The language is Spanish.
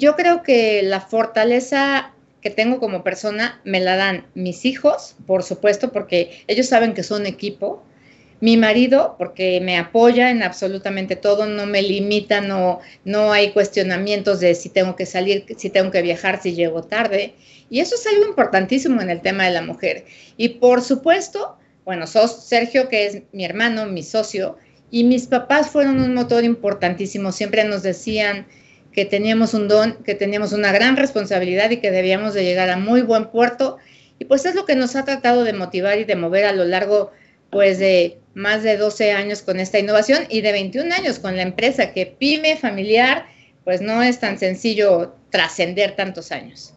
Yo creo que la fortaleza que tengo como persona me la dan mis hijos, por supuesto, porque ellos saben que son equipo, mi marido, porque me apoya en absolutamente todo, no me limita, no, no hay cuestionamientos de si tengo que salir, si tengo que viajar, si llego tarde. Y eso es algo importantísimo en el tema de la mujer. Y por supuesto, bueno, sos Sergio, que es mi hermano, mi socio, y mis papás fueron un motor importantísimo. Siempre nos decían, que teníamos un don, que teníamos una gran responsabilidad y que debíamos de llegar a muy buen puerto. Y pues es lo que nos ha tratado de motivar y de mover a lo largo pues de más de 12 años con esta innovación y de 21 años con la empresa que pyme familiar, pues no es tan sencillo trascender tantos años.